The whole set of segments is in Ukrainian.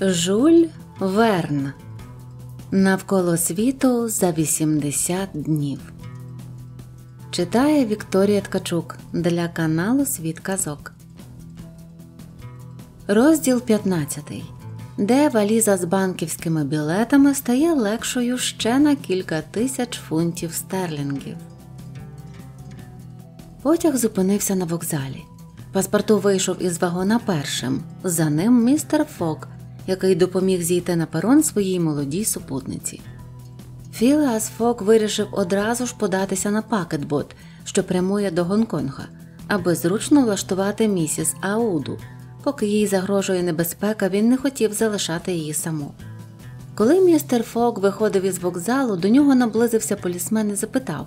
Жуль Верн Навколо світу за 80 днів. Читає Вікторія Ткачук для каналу Світ Казок. Розділ 15. Де валіза з банківськими білетами стає легшою ще на кілька тисяч фунтів стерлінгів. Потяг зупинився на вокзалі. Паспорту вийшов із вагона першим. За ним містер Фок який допоміг зійти на перон своїй молодій супутниці. Філеас Фок вирішив одразу ж податися на пакетбот, що прямує до Гонконга, аби зручно влаштувати місіс Ауду. Поки їй загрожує небезпека, він не хотів залишати її саму. Коли містер Фок виходив із вокзалу, до нього наблизився полісмен і запитав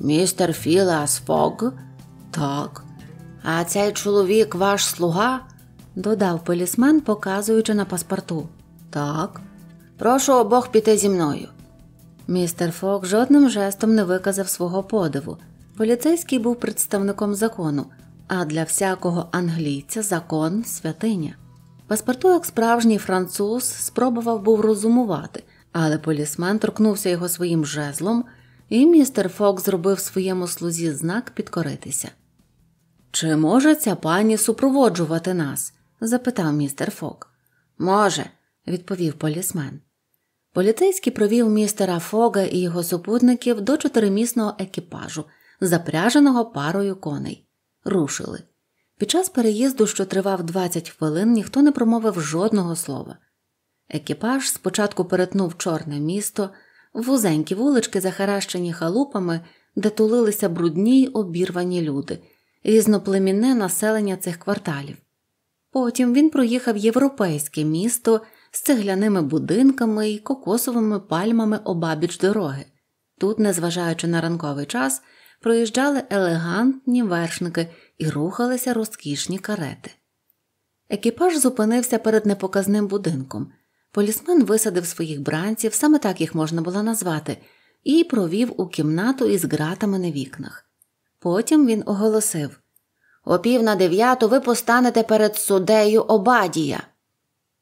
Містер Філас Фок? Так. А цей чоловік ваш слуга? додав полісмен, показуючи на паспорту. Так, прошу обох піти зі мною. Містер Фок жодним жестом не виказав свого подиву. Поліцейський був представником закону, а для всякого англійця закон святиня. Паспорту, як справжній француз, спробував був розумувати, але полісмен торкнувся його своїм жезлом, і містер Фок зробив своєму слузі знак підкоритися. Чи може ця пані супроводжувати нас? запитав містер Фок. Може, відповів полісмен. Поліцейський провів містера Фога і його супутників до чотиримісного екіпажу, запряженого парою коней. Рушили. Під час переїзду, що тривав 20 хвилин, ніхто не промовив жодного слова. Екіпаж спочатку перетнув чорне місто, вузенькі вулички, захаращені халупами, де тулилися брудні й обірвані люди, різноплемінне населення цих кварталів. Потім він проїхав європейське місто з цегляними будинками і кокосовими пальмами обабіч дороги. Тут, незважаючи на ранковий час, проїжджали елегантні вершники і рухалися розкішні карети. Екіпаж зупинився перед непоказним будинком. Полісмен висадив своїх бранців, саме так їх можна було назвати, і провів у кімнату із ґратами на вікнах. Потім він оголосив о пів на дев'яту ви постанете перед судею Обадія.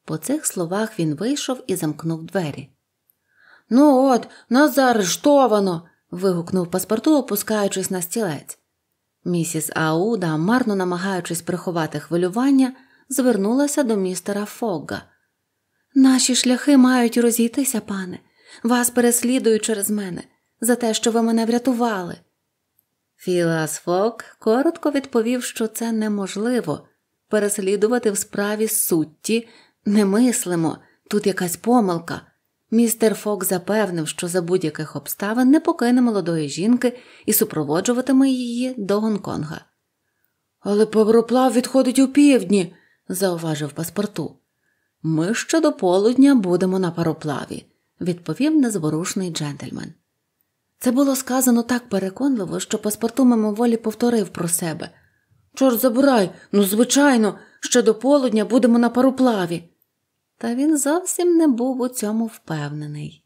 По цих словах він вийшов і замкнув двері. Ну, от, нас заарештовано. вигукнув паспорту, опускаючись на стілець. Місіс Ауда, марно намагаючись приховати хвилювання, звернулася до містера Фогга. Наші шляхи мають розійтися, пане. Вас переслідують через мене за те, що ви мене врятували. Філас Фок коротко відповів, що це неможливо. Переслідувати в справі сутті не мислимо, тут якась помилка. Містер Фок запевнив, що за будь-яких обставин не покине молодої жінки і супроводжуватиме її до Гонконга. Але пароплав відходить у півдні, зауважив паспорту. Ми ще до полудня будемо на пароплаві, відповів незворушний джентльмен. Це було сказано так переконливо, що паспорту мимоволі повторив про себе Чорт забирай, ну, звичайно, ще до полудня будемо на пароплаві. Та він зовсім не був у цьому впевнений.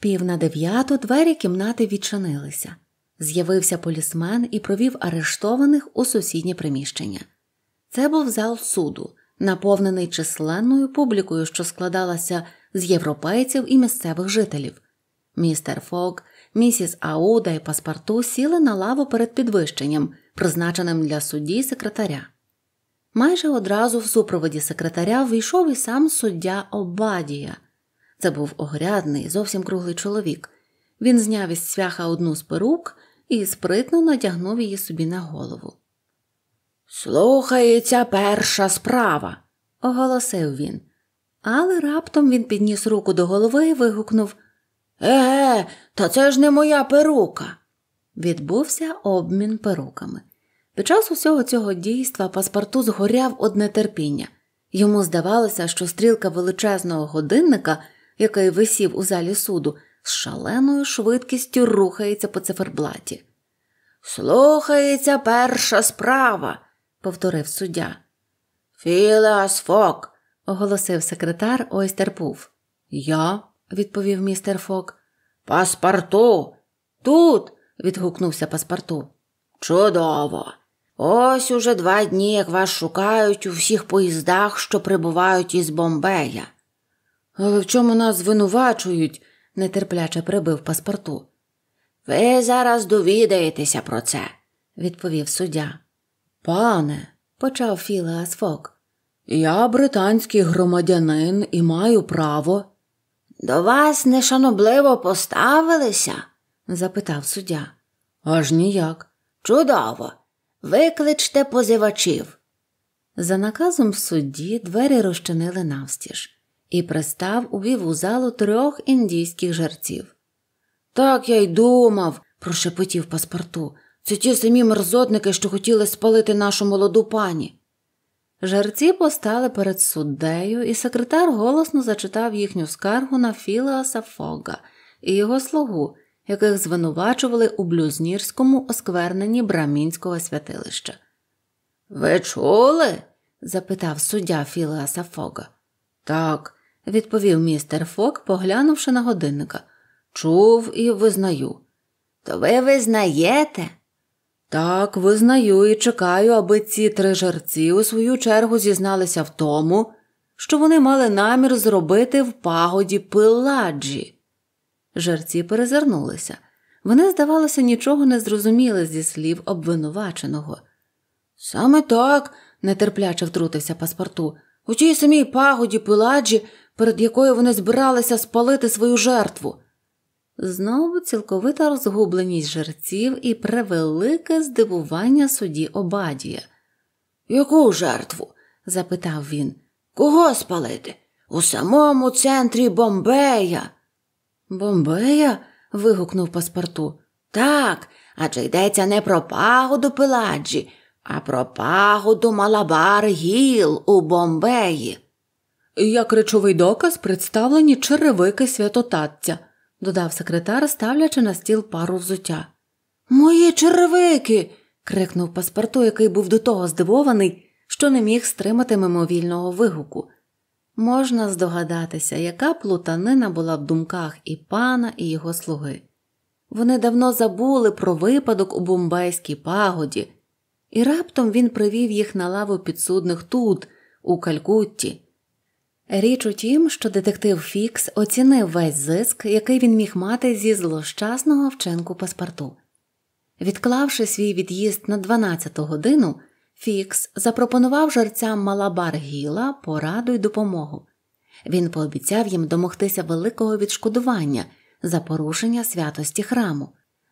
Пів на дев'яту двері кімнати відчинилися. З'явився полісмен і провів арештованих у сусіднє приміщення. Це був зал суду, наповнений численною публікою, що складалася з європейців і місцевих жителів. Містер Фок, місіс Ауда і паспорту сіли на лаву перед підвищенням, призначеним для судді секретаря. Майже одразу в супроводі секретаря війшов і сам суддя Обадія. Це був огрядний, зовсім круглий чоловік. Він зняв із свяха одну з перук і спритно надягнув її собі на голову. Слухається перша справа, оголосив він. Але раптом він підніс руку до голови і вигукнув Еге, та це ж не моя перука. Відбувся обмін перуками. Під час усього цього дійства паспорту згоряв од нетерпіння, Йому здавалося, що стрілка величезного годинника, який висів у залі суду, з шаленою швидкістю рухається по циферблаті. Слухається перша справа, повторив суддя. Філеас Фок, оголосив секретар Ойстерпув. Я відповів містер Фок. Паспорту. Тут. відгукнувся паспорту. Чудово. Ось уже два дні, як вас шукають у всіх поїздах, що прибувають із Бомбея. Але в чому нас звинувачують? нетерпляче прибив паспорту. Ви зараз довідаєтеся про це, відповів суддя. Пане, почав Філеас Фок, я британський громадянин і маю право. До вас нешанобливо поставилися? запитав суддя. Аж ніяк. Чудово. Викличте позивачів. За наказом судді двері розчинили навстіж і пристав увів у залу трьох індійських жерців. Так я й думав, прошепотів паспорту. Це ті самі мерзотники, що хотіли спалити нашу молоду пані. Жерці постали перед суддею, і секретар голосно зачитав їхню скаргу на Філеаса Фога і його слугу, яких звинувачували у блюзнірському оскверненні брамінського святилища. Ви чули? запитав суддя Філеаса Фога. Так, відповів містер Фок, поглянувши на годинника. Чув і визнаю. То ви визнаєте? Так, визнаю і чекаю, аби ці три жерці у свою чергу зізналися в тому, що вони мали намір зробити в пагоді пиладжі. Жарці перезирнулися. Вони, здавалося, нічого не зрозуміли зі слів обвинуваченого. Саме так, нетерпляче втрутився паспорту, у тій самій пагоді пиладжі, перед якою вони збиралися спалити свою жертву. Знову цілковита розгубленість жерців і превелике здивування судді Обадія. Яку жертву? запитав він. Кого спалити? У самому центрі Бомбея. Бомбея? вигукнув паспорту. Так, адже йдеться не про пагоду Пеладжі, а про пагоду Малабар Гіл у Бомбеї. Як речовий доказ представлені черевики святотатця додав секретар, ставлячи на стіл пару взуття. Мої черевики. крикнув паспорту, який був до того здивований, що не міг стримати мимовільного вигуку. Можна здогадатися, яка плутанина була в думках і пана, і його слуги. Вони давно забули про випадок у бомбайській пагоді, і раптом він привів їх на лаву підсудних тут, у Калькутті. Річ у тім, що детектив Фікс оцінив весь зиск, який він міг мати зі злощасного вчинку паспорту. Відклавши свій від'їзд на 12 годину, Фікс запропонував жерцям Малабар Гіла пораду й допомогу. Він пообіцяв їм домогтися великого відшкодування за порушення святості храму,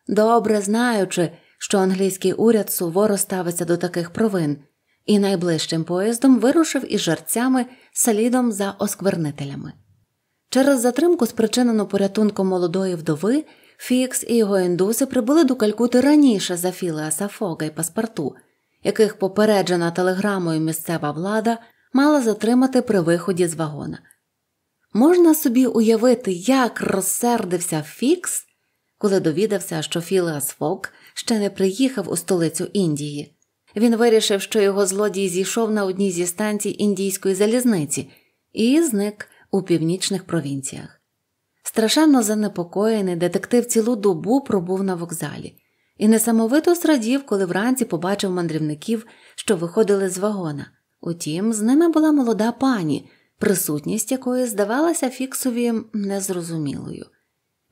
добре знаючи, що англійський уряд суворо ставиться до таких провин і найближчим поїздом вирушив із жерцями слідом за осквернителями. Через затримку, спричинену порятунком молодої вдови, Фікс і його індуси прибули до Калькути раніше за Філеаса Фога і паспорту, яких попереджена телеграмою місцева влада мала затримати при виході з вагона. Можна собі уявити, як розсердився Фікс, коли довідався, що Філеас Фок ще не приїхав у столицю Індії. Він вирішив, що його злодій зійшов на одній зі станцій індійської залізниці і зник у північних провінціях. Страшенно занепокоєний, детектив цілу добу пробув на вокзалі і несамовито зрадів, коли вранці побачив мандрівників, що виходили з вагона. Утім, з ними була молода пані, присутність якої здавалася фіксові незрозумілою.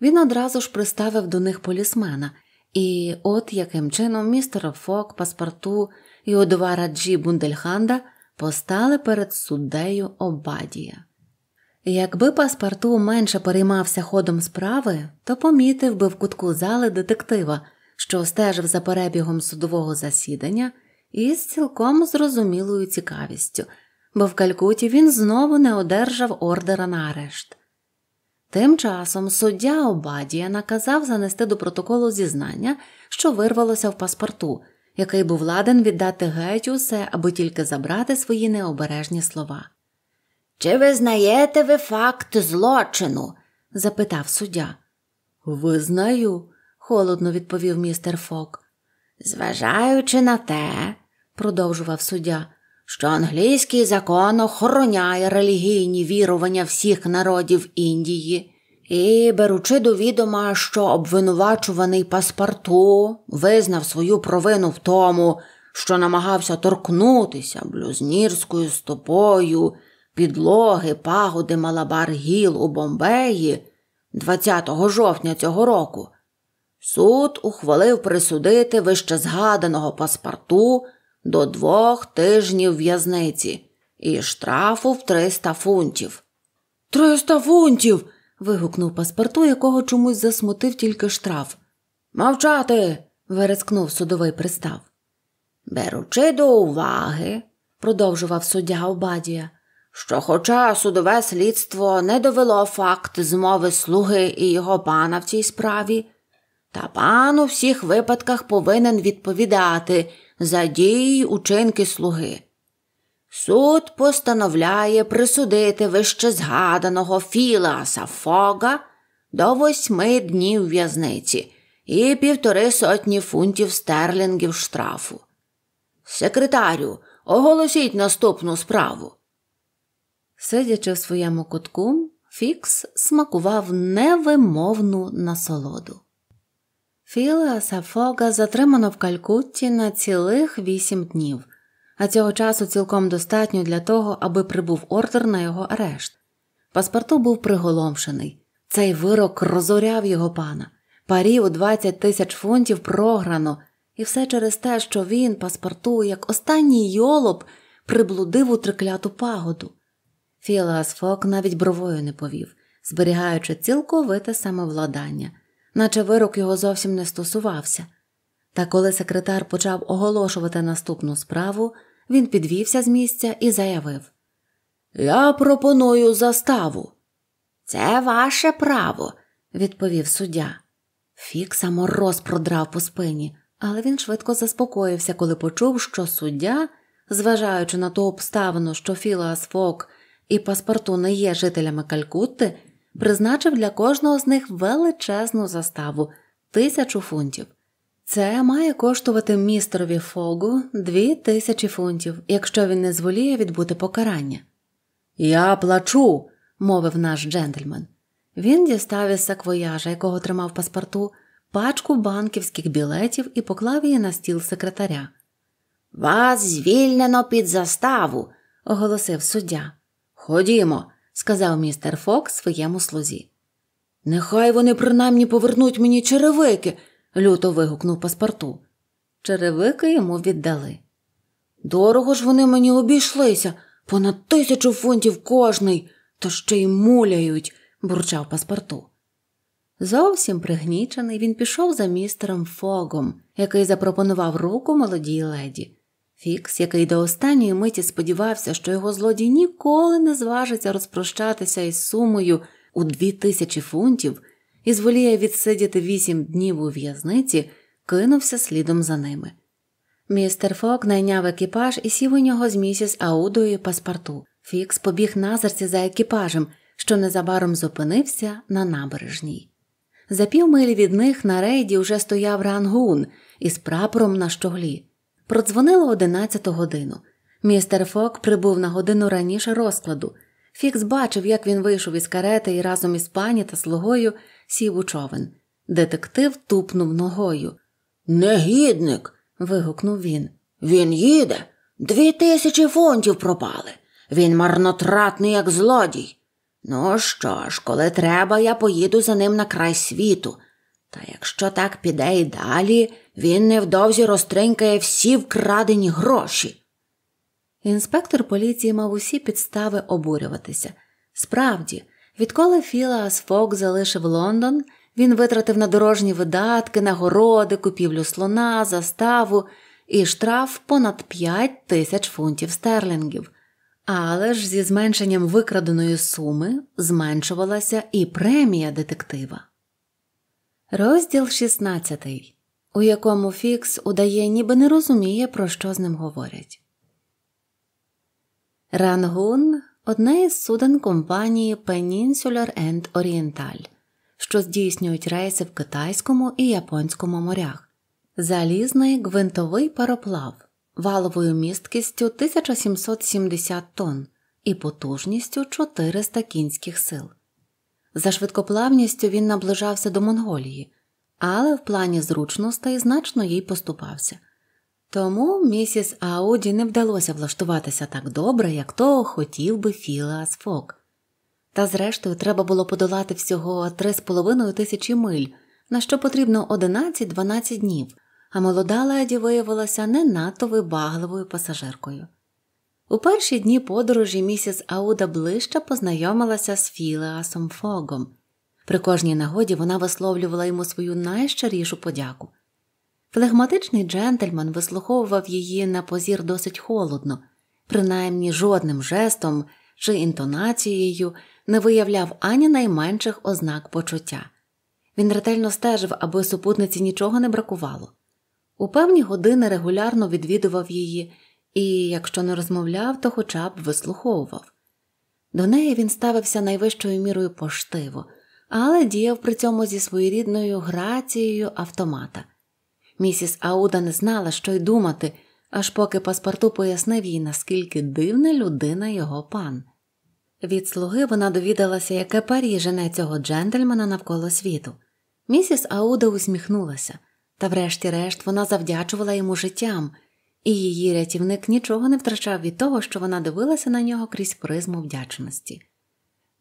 Він одразу ж приставив до них полісмена – і от яким чином містер Фок, Паспорту і одова Раджі Бундельханда постали перед суддею Обадія. Якби Паспорту менше переймався ходом справи, то помітив би в кутку зали детектива, що стежив за перебігом судового засідання із цілком зрозумілою цікавістю, бо в Калькуті він знову не одержав ордера на арешт. Тим часом суддя Обадія наказав занести до протоколу зізнання, що вирвалося в паспорту, який був ладен віддати геть усе, аби тільки забрати свої необережні слова. Чи визнаєте ви факт злочину? запитав суддя. Визнаю, холодно відповів містер Фок. Зважаючи на те, продовжував суддя, що англійський закон охороняє релігійні вірування всіх народів Індії, і, беручи до відома, що обвинувачуваний паспорту визнав свою провину в тому, що намагався торкнутися блюзнірською стопою підлоги пагоди Малабар Гіл у Бомбеї 20 жовтня цього року. Суд ухвалив присудити вищезгаданого паспорту до двох тижнів в'язниці і штрафу в 300 фунтів. Триста фунтів. вигукнув паспорту, якого чомусь засмутив тільки штраф. Мовчати. верескнув судовий пристав. Беручи до уваги, продовжував суддя Обадія, що, хоча судове слідство не довело факт змови слуги і його пана в цій справі, та пан у всіх випадках повинен відповідати за дії учинки слуги. Суд постановляє присудити вищезгаданого Філаса Фога до восьми днів в'язниці і півтори сотні фунтів стерлінгів штрафу. Секретарю, оголосіть наступну справу. Сидячи в своєму кутку, Фікс смакував невимовну насолоду. Філа Сафога затримано в Калькутті на цілих вісім днів, а цього часу цілком достатньо для того, аби прибув ордер на його арешт. Паспорту був приголомшений. Цей вирок розоряв його пана, парів у 20 тисяч фунтів програно, і все через те, що він, паспорту, як останній йолоб, приблудив у трикляту пагоду. Філас Фок навіть бровою не повів, зберігаючи цілковите самовладання наче вирок його зовсім не стосувався. Та коли секретар почав оголошувати наступну справу, він підвівся з місця і заявив Я пропоную заставу. Це ваше право, відповів суддя. Фікса мороз продрав по спині, але він швидко заспокоївся, коли почув, що суддя, зважаючи на ту обставину, що Філас Фок і паспорту не є жителями Калькутти, призначив для кожного з них величезну заставу тисячу фунтів. Це має коштувати містерові фогу дві тисячі фунтів, якщо він не зволіє відбути покарання. Я плачу, мовив наш джентльмен. Він дістав із саквояжа, якого тримав паспорту, пачку банківських білетів і поклав її на стіл секретаря. Вас звільнено під заставу, оголосив суддя. Ходімо, сказав містер Фок своєму слузі. Нехай вони принаймні повернуть мені черевики, люто вигукнув паспорту. Черевики йому віддали. Дорого ж вони мені обійшлися, понад тисячу фунтів кожний, то ще й муляють, бурчав паспорту. Зовсім пригнічений, він пішов за містером Фогом, який запропонував руку молодій леді. Фікс, який до останньої миті сподівався, що його злодій ніколи не зважиться розпрощатися із сумою у дві тисячі фунтів і зволіє відсидіти вісім днів у в'язниці, кинувся слідом за ними. Містер Фок найняв екіпаж і сів у нього з місіс Аудою паспорту. Фікс побіг назерці за екіпажем, що незабаром зупинився на набережній. За півмилі від них на рейді вже стояв рангун із прапором на щоглі. Продзвонило 11 годину. Містер Фок прибув на годину раніше розкладу. Фікс бачив, як він вийшов із карети і разом із пані та слугою сів у човен. Детектив тупнув ногою. Негідник. вигукнув він. Він їде. Дві тисячі фунтів пропали. Він марнотратний, як злодій. Ну що ж, коли треба, я поїду за ним на край світу. Та якщо так піде і далі, він невдовзі розтринькає всі вкрадені гроші. Інспектор поліції мав усі підстави обурюватися. Справді, відколи Філас Фок залишив Лондон, він витратив на дорожні видатки, нагороди, купівлю слона, заставу і штраф понад 5 тисяч фунтів стерлінгів. Але ж зі зменшенням викраденої суми зменшувалася і премія детектива. Розділ 16, у якому Фікс удає, ніби не розуміє, про що з ним говорять. Рангун одне із суден компанії Peninsular and Oriental, що здійснюють рейси в Китайському і Японському морях, залізний гвинтовий пароплав валовою місткістю 1770 тонн і потужністю 400 кінських сил. За швидкоплавністю він наближався до Монголії, але в плані зручностей значно їй поступався. Тому місіс Ауді не вдалося влаштуватися так добре, як то хотів би Філас Фок. Та зрештою треба було подолати всього 3,5 тисячі миль, на що потрібно 11-12 днів, а молода леді виявилася не надто вибагливою пасажиркою. У перші дні подорожі місіс Ауда ближче познайомилася з Філеасом Фогом. При кожній нагоді вона висловлювала йому свою найщирішу подяку. Флегматичний джентльмен вислуховував її на позір досить холодно, принаймні жодним жестом чи інтонацією не виявляв ані найменших ознак почуття. Він ретельно стежив, аби супутниці нічого не бракувало. У певні години регулярно відвідував її і, якщо не розмовляв, то хоча б вислуховував. До неї він ставився найвищою мірою поштиво, але діяв при цьому зі своєрідною грацією автомата. Місіс Ауда не знала, що й думати, аж поки паспорту пояснив їй, наскільки дивна людина його пан. Від слуги вона довідалася, яке парі жене цього джентльмена навколо світу. Місіс Ауда усміхнулася, та врешті-решт вона завдячувала йому життям і її рятівник нічого не втрачав від того, що вона дивилася на нього крізь призму вдячності.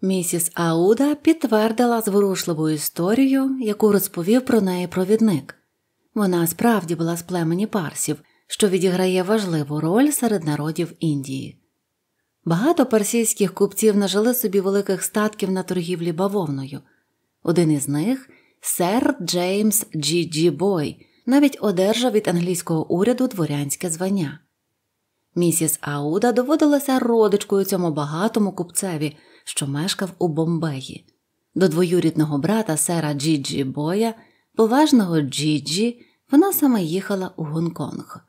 Місіс Ауда підтвердила зворушливу історію, яку розповів про неї провідник. Вона справді була з племені парсів, що відіграє важливу роль серед народів Індії. Багато парсійських купців нажили собі великих статків на торгівлі бавовною. Один із них сер Джеймс Джі Джі Бой, навіть одержав від англійського уряду дворянське звання. Місіс Ауда доводилася родичкою цьому багатому купцеві, що мешкав у Бомбеї, до двоюрідного брата сера Джіджі Боя, поважного Джіджі, вона саме їхала у Гонконг.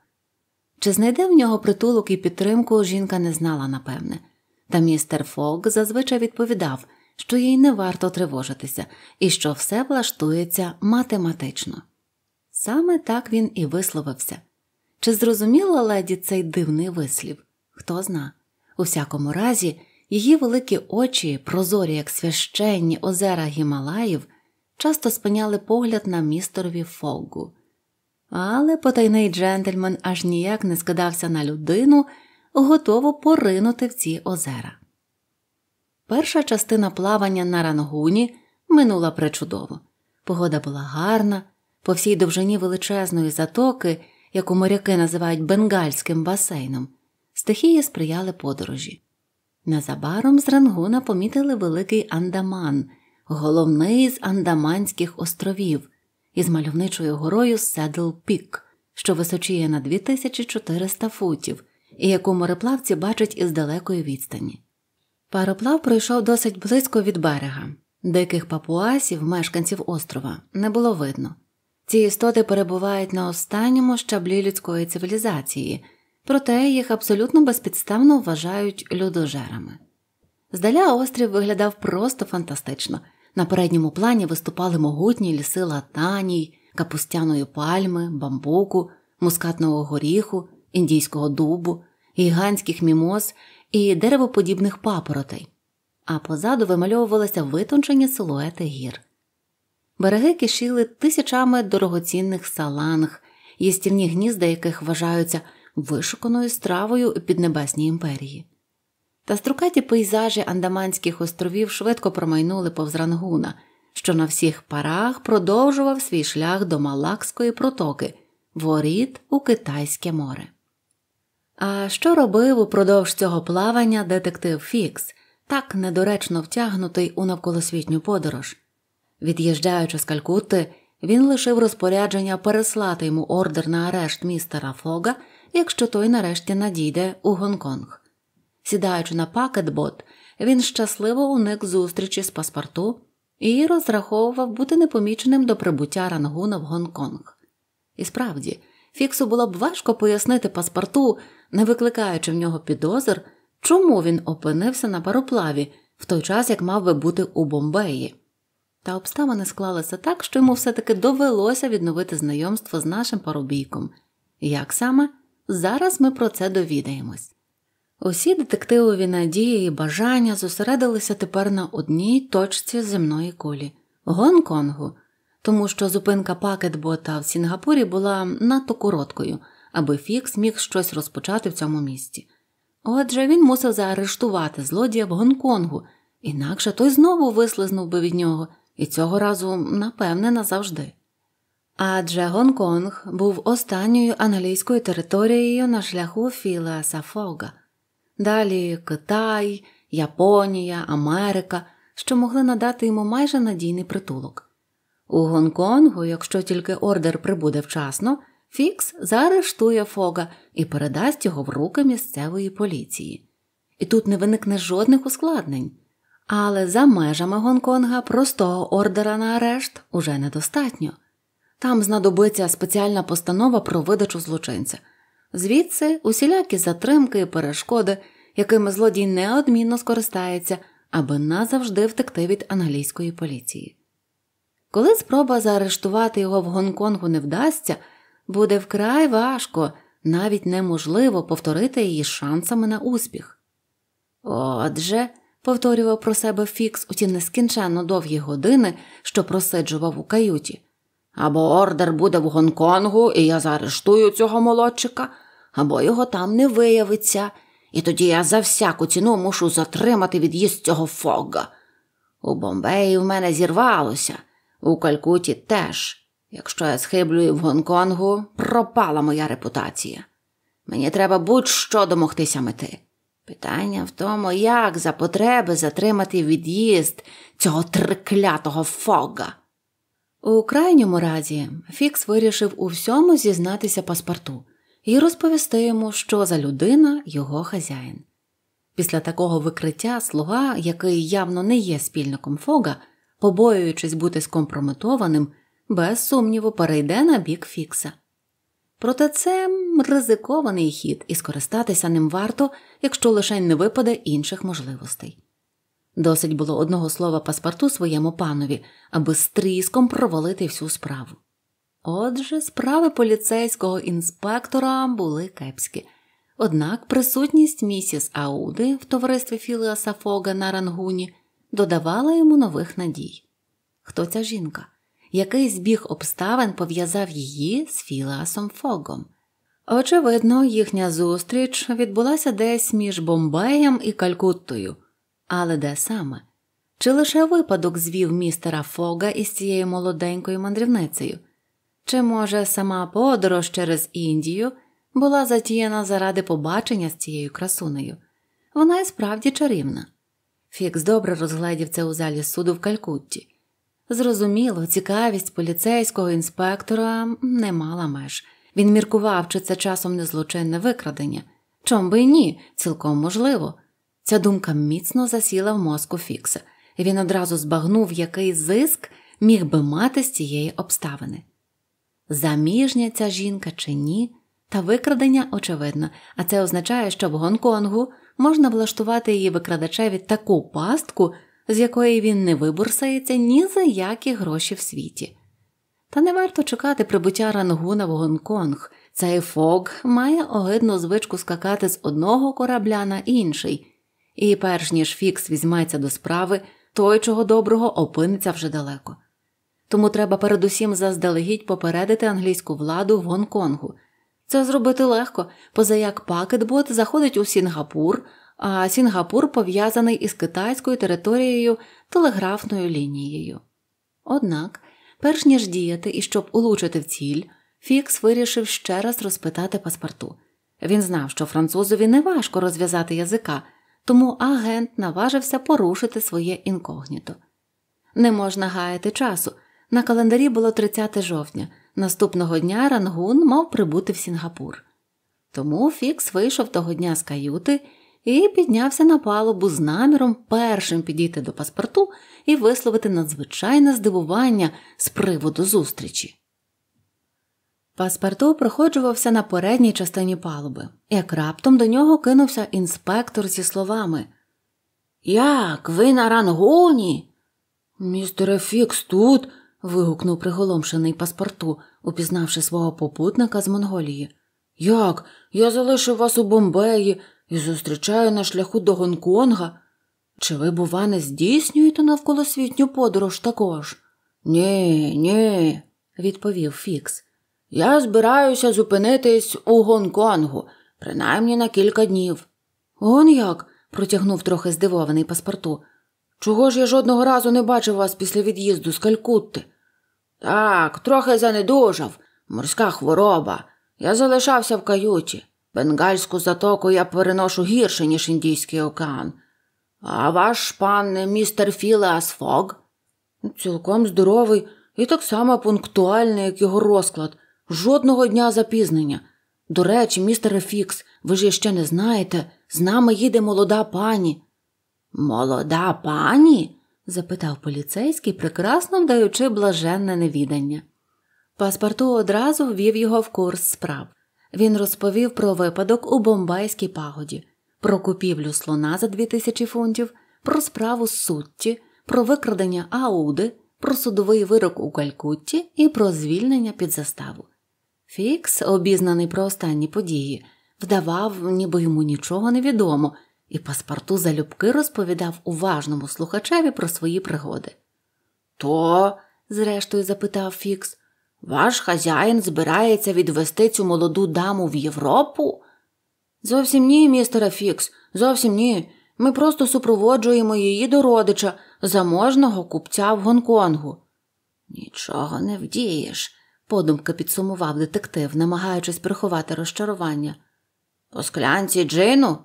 Чи знайде в нього притулок і підтримку, жінка не знала, напевне, та містер Фог зазвичай відповідав, що їй не варто тривожитися і що все влаштується математично. Саме так він і висловився. Чи зрозуміла леді цей дивний вислів? Хто зна. У всякому разі, її великі очі, прозорі, як священні озера Гімалаїв, часто спиняли погляд на містерові Фоггу. Але потайний джентльмен аж ніяк не скидався на людину, готову поринути в ці озера. Перша частина плавання на рангуні минула причудово. Погода була гарна, по всій довжині величезної затоки, яку моряки називають бенгальським басейном, стихії сприяли подорожі. Незабаром з рангуна помітили великий Андаман, головний з Андаманських островів, із мальовничою горою Седл Пік, що височіє на 2400 футів, і яку мореплавці бачать із далекої відстані. Пароплав пройшов досить близько від берега. Диких папуасів, мешканців острова, не було видно, ці істоти перебувають на останньому щаблі людської цивілізації, проте їх абсолютно безпідставно вважають людожерами. Здаля острів виглядав просто фантастично. На передньому плані виступали могутні ліси латаній, капустяної пальми, бамбуку, мускатного горіху, індійського дубу, гігантських мімоз і деревоподібних папоротей, а позаду вимальовувалися витончені силуети гір береги кишіли тисячами дорогоцінних саланг, їстівні гнізда, яких вважаються вишуканою стравою піднебесній імперії. Та струкаті пейзажі Андаманських островів швидко промайнули повз рангуна, що на всіх парах продовжував свій шлях до Малакської протоки, воріт у Китайське море. А що робив упродовж цього плавання детектив Фікс, так недоречно втягнутий у навколосвітню подорож? Від'їжджаючи з Калькутти, він лишив розпорядження переслати йому ордер на арешт містера Фога, якщо той нарешті надійде у Гонконг. Сідаючи на пакетбот, він щасливо уник зустрічі з паспорту і розраховував бути непоміченим до прибуття рангуна в Гонконг. І справді, Фіксу було б важко пояснити паспорту, не викликаючи в нього підозр, чому він опинився на пароплаві в той час, як мав би бути у Бомбеї. Та обставини склалися так, що йому все-таки довелося відновити знайомство з нашим парубійком. Як саме? Зараз ми про це довідаємось. Усі детективові надії і бажання зосередилися тепер на одній точці земної кулі Гонконгу, тому що зупинка пакетбота в Сінгапурі була надто короткою, аби Фікс міг щось розпочати в цьому місті. Отже, він мусив заарештувати злодія в Гонконгу, інакше той знову вислизнув би від нього і цього разу, напевне, назавжди. Адже Гонконг був останньою англійською територією на шляху Філеса Фога. далі Китай, Японія, Америка, що могли надати йому майже надійний притулок. У Гонконгу, якщо тільки ордер прибуде вчасно, Фікс заарештує Фога і передасть його в руки місцевої поліції. І тут не виникне жодних ускладнень. Але за межами Гонконга простого ордера на арешт уже недостатньо. Там знадобиться спеціальна постанова про видачу злочинця, звідси усілякі затримки і перешкоди, якими злодій неодмінно скористається, аби назавжди втекти від англійської поліції. Коли спроба заарештувати його в Гонконгу не вдасться, буде вкрай важко, навіть неможливо повторити її шансами на успіх. Отже повторював про себе Фікс у ті нескінченно довгі години, що просиджував у каюті. Або ордер буде в Гонконгу, і я заарештую цього молодчика, або його там не виявиться, і тоді я за всяку ціну мушу затримати від'їзд цього фога. У Бомбеї в мене зірвалося, у Калькуті теж. Якщо я схиблюю в Гонконгу, пропала моя репутація. Мені треба будь-що домогтися мети. Питання в тому, як за потреби затримати від'їзд цього триклятого фога. У крайньому разі Фікс вирішив у всьому зізнатися паспорту і розповісти йому, що за людина його хазяїн. Після такого викриття слуга, який явно не є спільником фога, побоюючись бути скомпрометованим, без сумніву перейде на бік Фікса. Проте це ризикований хід, і скористатися ним варто, якщо лише не випаде інших можливостей. Досить було одного слова паспорту своєму панові, аби з тріском провалити всю справу. Отже, справи поліцейського інспектора були кепські, однак присутність місіс Ауди в товаристві Філіаса Фога на рангуні додавала йому нових надій. Хто ця жінка? який збіг обставин пов'язав її з Філасом Фогом. Очевидно, їхня зустріч відбулася десь між Бомбеєм і Калькуттою, але де саме? Чи лише випадок звів містера Фога із цією молоденькою мандрівницею? Чи, може, сама подорож через Індію була затіяна заради побачення з цією красунею? Вона і справді чарівна. Фікс добре розгледів це у залі суду в Калькутті. Зрозуміло, цікавість поліцейського інспектора не мала меж. Він міркував, чи це часом не злочинне викрадення. Чом би і ні, цілком можливо. Ця думка міцно засіла в мозку Фікса, і він одразу збагнув, який зиск міг би мати з цієї обставини. Заміжня ця жінка чи ні, та викрадення очевидно, а це означає, що в Гонконгу можна влаштувати її викрадачеві таку пастку з якої він не вибурсається ні за які гроші в світі. Та не варто чекати прибуття рангуна в Гонконг. Цей фог має огидну звичку скакати з одного корабля на інший, і перш ніж Фікс візьметься до справи, той, чого доброго, опиниться вже далеко. Тому треба передусім заздалегідь попередити англійську владу в Гонконгу. Це зробити легко, поза як пакетбот заходить у Сінгапур, а Сінгапур пов'язаний із китайською територією телеграфною лінією. Однак, перш ніж діяти і щоб улучити в ціль, Фікс вирішив ще раз розпитати паспорту. Він знав, що французові неважко розв'язати язика, тому агент наважився порушити своє інкогніто. Не можна гаяти часу. На календарі було 30 жовтня, наступного дня рангун мав прибути в Сінгапур. Тому Фікс вийшов того дня з каюти і піднявся на палубу з наміром першим підійти до паспорту і висловити надзвичайне здивування з приводу зустрічі. Паспорту проходжувався на передній частині палуби, як раптом до нього кинувся інспектор зі словами Як ви на рангоні? «Містер Фікс тут. вигукнув приголомшений паспорту, упізнавши свого попутника з Монголії. Як? Я залишив вас у Бомбеї, і зустрічаю на шляху до Гонконга. Чи ви, бува, не здійснюєте навколосвітню подорож також? Ні, ні, відповів Фікс. Я збираюся зупинитись у Гонконгу, принаймні на кілька днів. Он як? протягнув трохи здивований паспорту. Чого ж я жодного разу не бачив вас після від'їзду з Калькутти? Так, трохи занедужав. Морська хвороба. Я залишався в каюті. Бенгальську затоку я переношу гірше, ніж Індійський океан. А ваш пан е, містер Філеас Фог? Цілком здоровий і так само пунктуальний, як його розклад, жодного дня запізнення. До речі, містере Фікс, ви ж ще не знаєте, з нами їде молода пані. Молода пані? запитав поліцейський, прекрасно вдаючи блаженне невідання. Паспорту одразу ввів його в курс справ. Він розповів про випадок у бомбайській пагоді, про купівлю слона за 2000 фунтів, про справу сутті, про викрадення ауди, про судовий вирок у Калькутті і про звільнення під заставу. Фікс, обізнаний про останні події, вдавав, ніби йому нічого не відомо, і паспорту залюбки розповідав уважному слухачеві про свої пригоди. То? зрештою запитав Фікс. Ваш хазяїн збирається відвести цю молоду даму в Європу? Зовсім ні, містере Фікс, зовсім ні. Ми просто супроводжуємо її до родича, заможного купця в Гонконгу. Нічого не вдієш, подумка підсумував детектив, намагаючись приховати розчарування. По склянці Джину?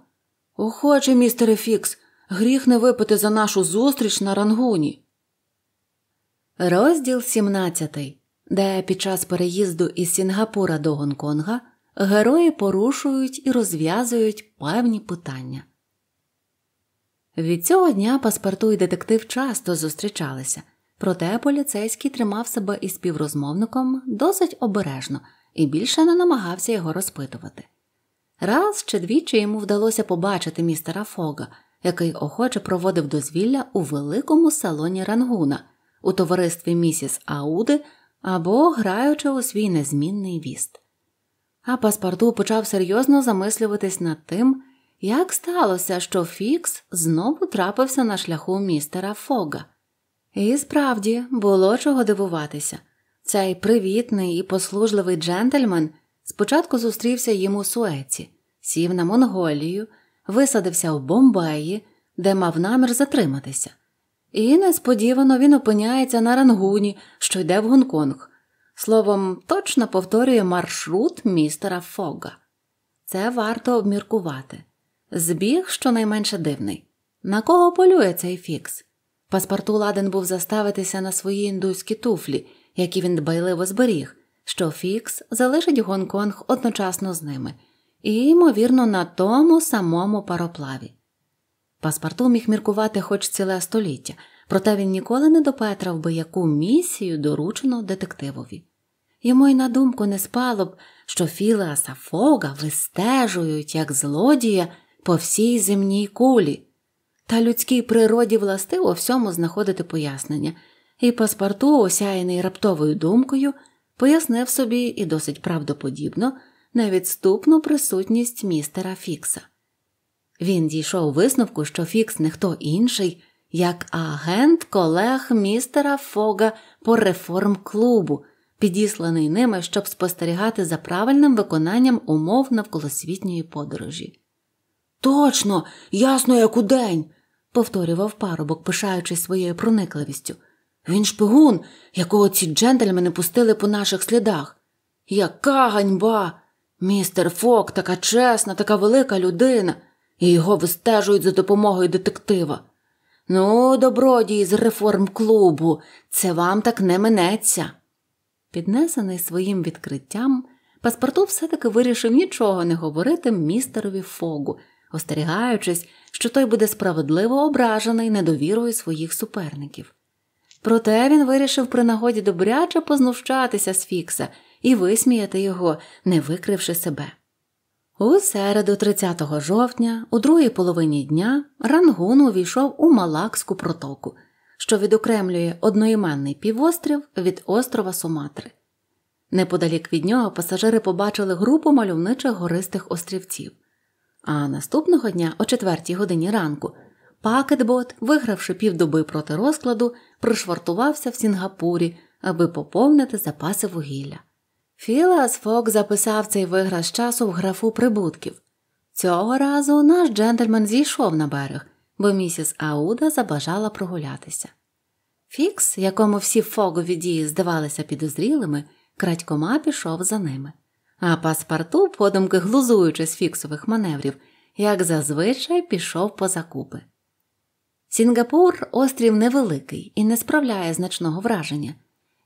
Охоче, містере Фікс, гріх не випити за нашу зустріч на рангуні. Розділ сімнадцятий де під час переїзду із Сінгапура до Гонконга герої порушують і розв'язують певні питання. Від цього дня паспорту і детектив часто зустрічалися, проте поліцейський тримав себе із співрозмовником досить обережно і більше не намагався його розпитувати. Раз чи двічі йому вдалося побачити містера Фога, який охоче проводив дозвілля у великому салоні Рангуна у товаристві місіс Ауди або граючи у свій незмінний віст. А паспорту почав серйозно замислюватись над тим, як сталося, що Фікс знову трапився на шляху містера Фога. І справді було чого дивуватися. Цей привітний і послужливий джентльмен спочатку зустрівся їм у Суеці, сів на Монголію, висадився в Бомбеї, де мав намір затриматися. І несподівано він опиняється на рангуні, що йде в Гонконг. Словом, точно повторює маршрут містера Фога. Це варто обміркувати. Збіг щонайменше дивний. На кого полює цей фікс? Паспорту ладен був заставитися на свої індуські туфлі, які він дбайливо зберіг, що фікс залишить Гонконг одночасно з ними, і, ймовірно, на тому самому пароплаві. Паспарту міг міркувати хоч ціле століття, проте він ніколи не допетрав би яку місію доручено детективові. Йому й на думку не спало б, що Філеаса Фога вистежують як злодія по всій земній кулі, та людській природі властиво всьому знаходити пояснення, і паспорту, осяяний раптовою думкою, пояснив собі і досить правдоподібно невідступну присутність містера Фікса. Він дійшов висновку, що Фікс не хто інший, як агент колег містера Фога по реформ-клубу, підісланий ними, щоб спостерігати за правильним виконанням умов навколосвітньої подорожі. Точно, ясно, як у день!» – повторював парубок, пишаючись своєю проникливістю. Він шпигун, якого ці джентльмени пустили по наших слідах. Яка ганьба! Містер Фок, така чесна, така велика людина і його вистежують за допомогою детектива. Ну, добродії з реформ клубу, це вам так не минеться. Піднесений своїм відкриттям, паспорту все-таки вирішив нічого не говорити містерові фогу, остерігаючись, що той буде справедливо ображений недовірою своїх суперників. Проте він вирішив при нагоді добряче познущатися з Фікса і висміяти його, не викривши себе. У середу, 30 жовтня, у другій половині дня, рангун увійшов у Малакську протоку, що відокремлює одноіменний півострів від острова Суматри. Неподалік від нього пасажири побачили групу мальовничих гористих острівців. А наступного дня, о 4 годині ранку, пакетбот, вигравши півдоби проти розкладу, пришвартувався в Сінгапурі, аби поповнити запаси вугілля. Філас Фок записав цей виграш часу в графу прибутків. Цього разу наш джентльмен зійшов на берег, бо місіс Ауда забажала прогулятися. Фікс, якому всі фогові дії здавалися підозрілими, крадькома пішов за ними, а паспарту, подумки глузуючи з фіксових маневрів, як зазвичай пішов по закупи. Сінгапур острів невеликий і не справляє значного враження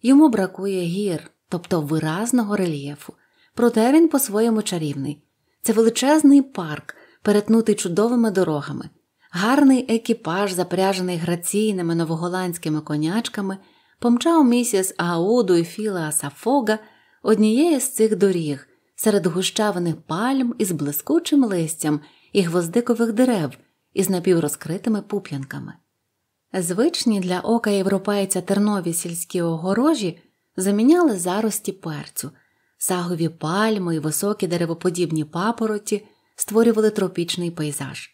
йому бракує гір, тобто виразного рельєфу. Проте він по-своєму чарівний. Це величезний парк, перетнутий чудовими дорогами, гарний екіпаж, запряжений граційними новоголандськими конячками, помчав місіс Аоду і Філа Асафога однієї з цих доріг серед гущавиних пальм із блискучим листям і гвоздикових дерев із напіврозкритими пуп'янками. Звичні для ока європейця тернові сільські огорожі заміняли зарості перцю, сагові пальми і високі деревоподібні папороті створювали тропічний пейзаж.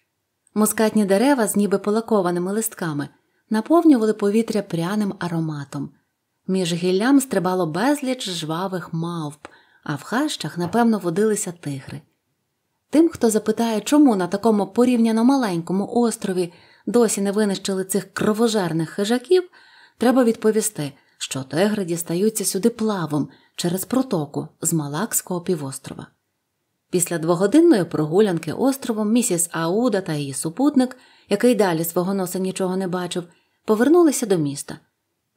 Мускатні дерева з ніби полакованими листками наповнювали повітря пряним ароматом. Між гіллям стрибало безліч жвавих мавп, а в хащах, напевно, водилися тигри. Тим, хто запитає, чому на такому порівняно маленькому острові досі не винищили цих кровожерних хижаків, треба відповісти, що тегри дістаються сюди плавом через протоку з Малакського півострова. Після двогодинної прогулянки островом місіс Ауда та її супутник, який далі свого носа нічого не бачив, повернулися до міста.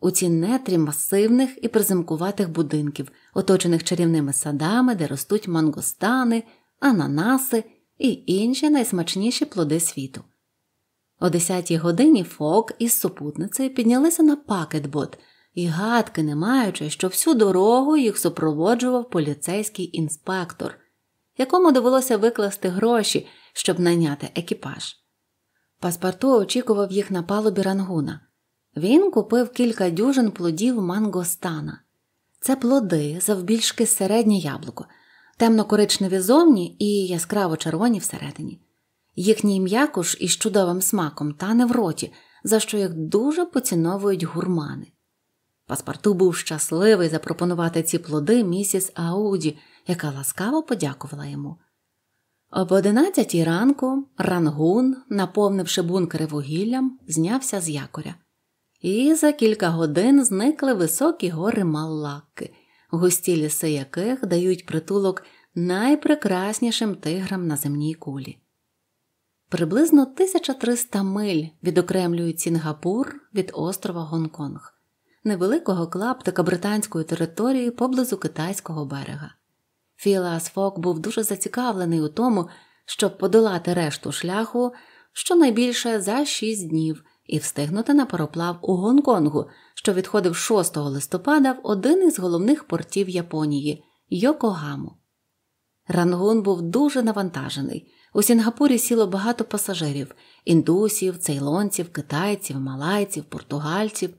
У цій нетрі масивних і приземкуватих будинків, оточених чарівними садами, де ростуть мангостани, ананаси і інші найсмачніші плоди світу. О 10 годині фок із супутницею піднялися на пакетбот – і гадки не маючи, що всю дорогу їх супроводжував поліцейський інспектор, якому довелося викласти гроші, щоб найняти екіпаж. Паспарту очікував їх на палубі рангуна. Він купив кілька дюжин плодів мангостана. Це плоди завбільшки середнє яблуко, темно-коричневі зовні і яскраво червоні всередині. Їхній м'якуш із чудовим смаком тане в роті, за що їх дуже поціновують гурмани. Паспарту був щасливий запропонувати ці плоди місіс Ауді, яка ласкаво подякувала йому. Об одинадцятій ранку рангун, наповнивши бункери вугіллям, знявся з якоря. І за кілька годин зникли високі гори Маллаки, густі ліси яких дають притулок найпрекраснішим тиграм на земній кулі. Приблизно 1300 миль відокремлюють Сінгапур від острова Гонконг невеликого клаптика британської території поблизу китайського берега. Філас Фок був дуже зацікавлений у тому, щоб подолати решту шляху щонайбільше за шість днів і встигнути на пароплав у Гонконгу, що відходив 6 листопада в один із головних портів Японії Йокогаму. Рангун був дуже навантажений. У Сінгапурі сіло багато пасажирів індусів, цейлонців, китайців, малайців, португальців.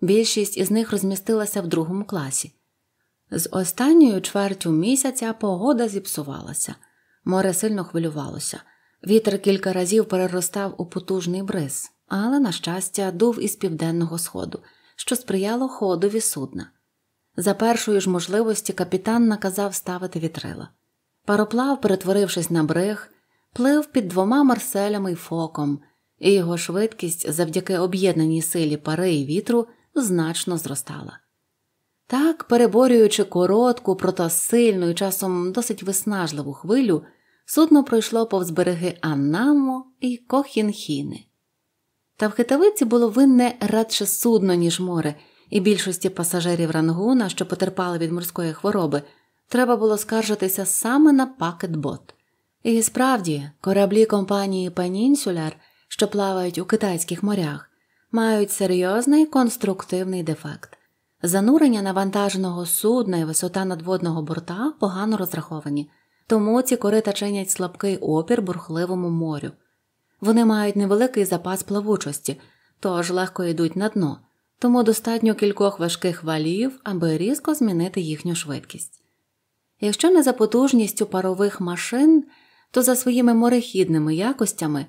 Більшість із них розмістилася в другому класі. З останньою чвертю місяця погода зіпсувалася, море сильно хвилювалося. Вітер кілька разів переростав у потужний бриз, але, на щастя, дув із південного сходу, що сприяло ходові судна. За першої ж можливості капітан наказав ставити вітрила. Пароплав, перетворившись на бриг, плив під двома марселями й фоком, і його швидкість завдяки об'єднаній силі пари і вітру значно зростала. Так, переборюючи коротку, проте сильну і часом досить виснажливу хвилю, судно пройшло повз береги Аннамо і Кохінхіни. Та в хитавиці було винне радше судно, ніж море, і більшості пасажирів рангуна, що потерпали від морської хвороби, треба було скаржитися саме на пакет бот. І справді, кораблі компанії Пенінсюляр, що плавають у китайських морях, мають серйозний конструктивний дефект. Занурення навантаженого судна і висота надводного борта погано розраховані, тому ці корита чинять слабкий опір бурхливому морю. Вони мають невеликий запас плавучості, тож легко йдуть на дно, тому достатньо кількох важких валів, аби різко змінити їхню швидкість. Якщо не за потужністю парових машин, то за своїми морехідними якостями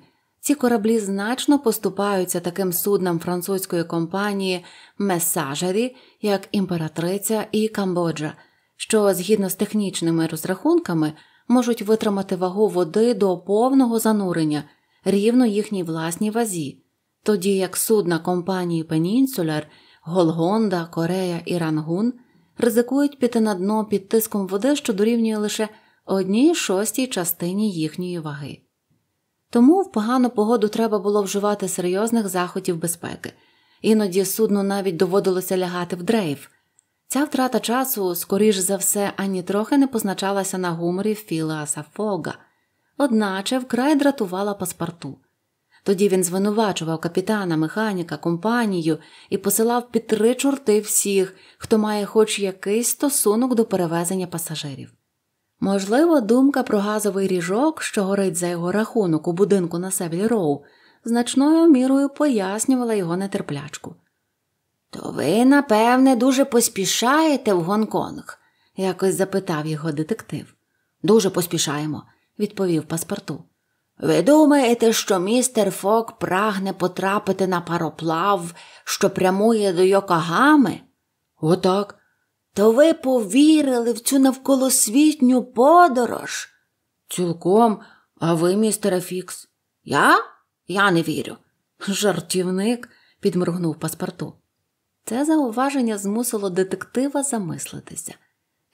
ці кораблі значно поступаються таким суднам французької компанії Месажері, як імператриця і Камбоджа, що згідно з технічними розрахунками можуть витримати вагу води до повного занурення рівно їхній власній вазі, тоді як судна компанії Пенінсуляр, Голгонда, Корея і Рангун ризикують піти на дно під тиском води, що дорівнює лише одній шостій частині їхньої ваги. Тому в погану погоду треба було вживати серйозних заходів безпеки, іноді судну навіть доводилося лягати в дрейф. Ця втрата часу, скоріш за все, ані трохи не позначалася на гуморі Філа Сафога, одначе вкрай дратувала паспорту. Тоді він звинувачував капітана, механіка, компанію і посилав під три чорти всіх, хто має хоч якийсь стосунок до перевезення пасажирів. Можливо, думка про газовий ріжок, що горить за його рахунок у будинку на Севілі Роу, значною мірою пояснювала його нетерплячку. То ви, напевне, дуже поспішаєте в Гонконг? якось запитав його детектив. Дуже поспішаємо, відповів паспорту. Ви думаєте, що містер Фок прагне потрапити на пароплав, що прямує до Йокогами? Отак, то ви повірили в цю навколосвітню подорож? Цілком, а ви, містере Фікс? Я? Я не вірю. Жартівник, підморгнув паспорту. Це зауваження змусило детектива замислитися.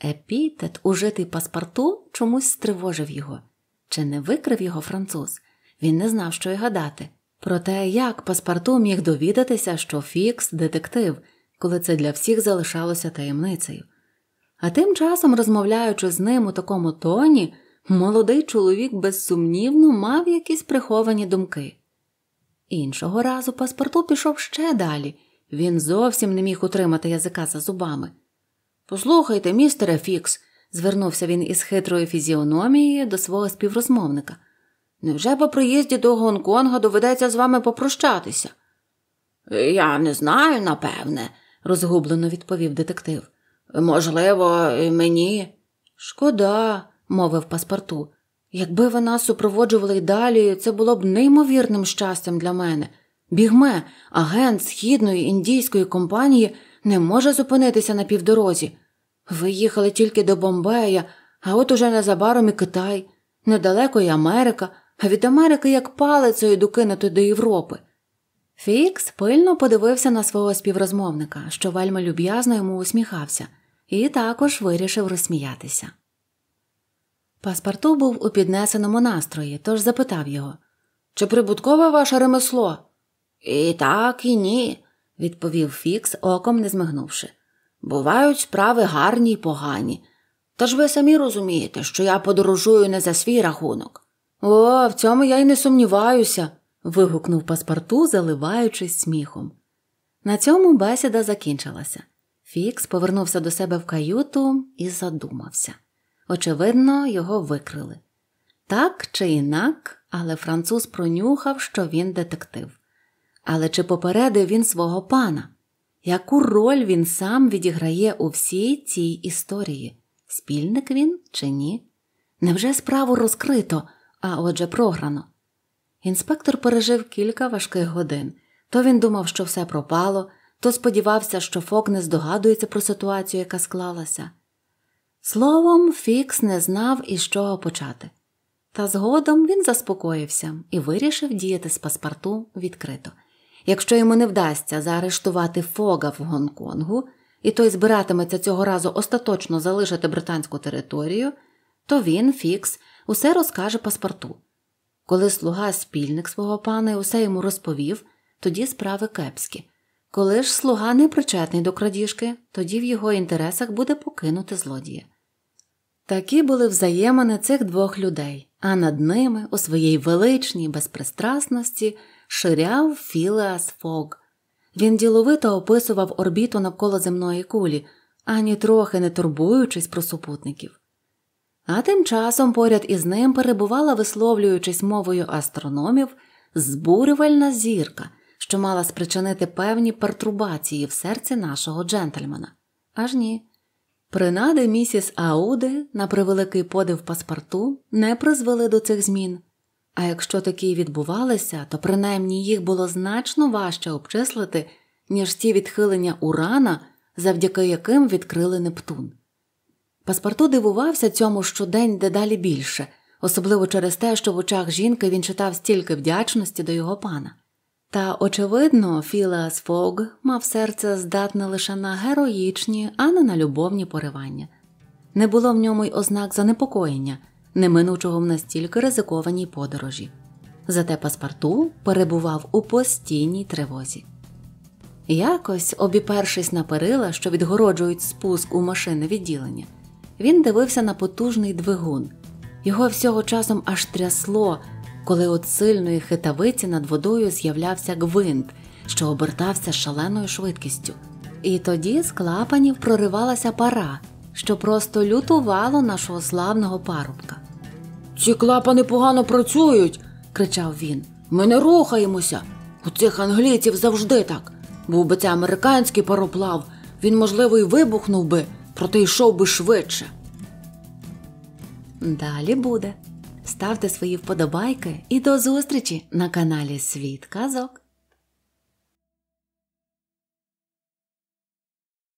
Епітет, ужитий паспорту, чомусь стривожив його. Чи не викрив його француз? Він не знав, що й гадати. Про те, як паспорту міг довідатися, що Фікс детектив коли це для всіх залишалося таємницею. А тим часом, розмовляючи з ним у такому тоні, молодий чоловік безсумнівно мав якісь приховані думки. Іншого разу паспорту пішов ще далі, він зовсім не міг утримати язика за зубами. Послухайте, містере Фікс, звернувся він із хитрою фізіономією до свого співрозмовника. Невже по приїзді до Гонконга доведеться з вами попрощатися? Я не знаю, напевне, розгублено відповів детектив. Можливо, і мені. Шкода, мовив паспорту. Якби ви нас супроводжували й далі, це було б неймовірним щастям для мене. Бігме, агент східної індійської компанії, не може зупинитися на півдорозі. Ви їхали тільки до Бомбея, а от уже незабаром і Китай, недалеко й Америка, а від Америки як палицею докинути до Європи. Фікс пильно подивився на свого співрозмовника, що вельми люб'язно йому усміхався, і також вирішив розсміятися. Паспарту був у піднесеному настрої, тож запитав його Чи прибуткове ваше ремесло? І так, і ні, відповів Фікс, оком не змигнувши. Бувають справи гарні й погані. Та ж ви самі розумієте, що я подорожую не за свій рахунок. О, в цьому я й не сумніваюся, вигукнув паспорту, заливаючись сміхом. На цьому бесіда закінчилася. Фікс повернувся до себе в каюту і задумався. Очевидно, його викрили. Так чи інак, але француз пронюхав, що він детектив. Але чи попередив він свого пана? Яку роль він сам відіграє у всій цій історії? Спільник він чи ні? Невже справу розкрито, а отже, програно? Інспектор пережив кілька важких годин. То він думав, що все пропало, то сподівався, що Фок не здогадується про ситуацію, яка склалася. Словом, Фікс не знав, із чого почати. Та згодом він заспокоївся і вирішив діяти з паспорту відкрито. Якщо йому не вдасться заарештувати Фога в Гонконгу, і той збиратиметься цього разу остаточно залишити британську територію, то він, Фікс, усе розкаже паспорту. Коли слуга спільник свого пана і усе йому розповів, тоді справи кепські. Коли ж слуга не причетний до крадіжки, тоді в його інтересах буде покинути злодія. Такі були взаємини цих двох людей, а над ними, у своїй величній безпристрасності, ширяв Філеас Фог. Він діловито описував орбіту навколо земної кулі, ані трохи не турбуючись про супутників. А тим часом поряд із ним перебувала, висловлюючись мовою астрономів, збурювальна зірка, що мала спричинити певні пертурбації в серці нашого джентльмена. Аж ні. Принади місіс Ауди на превеликий подив паспорту не призвели до цих змін, а якщо такі відбувалися, то принаймні їх було значно важче обчислити, ніж ті відхилення урана, завдяки яким відкрили Нептун. Паспорту дивувався цьому щодень дедалі більше, особливо через те, що в очах жінки він читав стільки вдячності до його пана. Та, очевидно, Філас Фог мав серце здатне лише на героїчні, а не на любовні поривання. Не було в ньому й ознак занепокоєння, неминучого в настільки ризикованій подорожі. Зате паспорту перебував у постійній тривозі. Якось, обіпершись на перила, що відгороджують спуск у машини відділення, він дивився на потужний двигун. Його всього часом аж трясло, коли от сильної хитавиці над водою з'являвся гвинт, що обертався шаленою швидкістю. І тоді з клапанів проривалася пара, що просто лютувало нашого славного парубка. Ці клапани погано працюють, кричав він. Ми не рухаємося. У цих англійців завжди так. Був би це американський пароплав, він, можливо, і вибухнув би, проте йшов би швидше. Далі буде. Ставте свої вподобайки і до зустрічі на каналі Світ Казок.